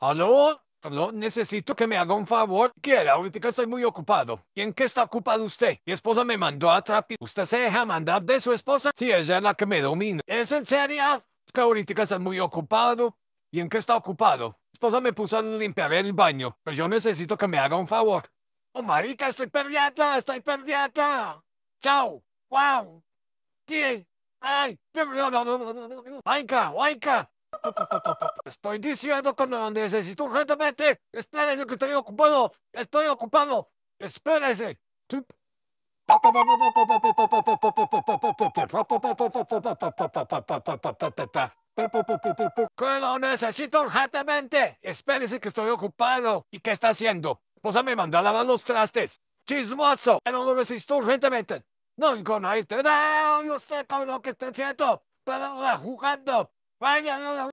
¿Aló? ¿Aló? Necesito que me haga un favor. Quiera, ahorita estoy muy ocupado. ¿Y en qué está ocupado usted? Mi esposa me mandó a trapi. ¿Usted se deja mandar de su esposa? Sí, ella es la que me domina. ¿Es en serio? Es que ahorita está muy ocupado. ¿Y en qué está ocupado? Mi esposa me puso a limpiar el baño, pero yo necesito que me haga un favor. Oh, marica, estoy perdida! estoy perdida! Chao. Wow. ¿Qué? ¡Ay! ay, ay! Estoy diciendo que no necesito urgentemente. Espérense que estoy ocupado. Estoy ocupado. Espérese. Que lo necesito urgentemente. Espérese que estoy ocupado. ¿Y qué está haciendo? Pues me manda a lavar los trastes. Chismoso. No lo necesito urgentemente. No te no, yo sé con lo que está haciendo, pero jugando, vaya, no.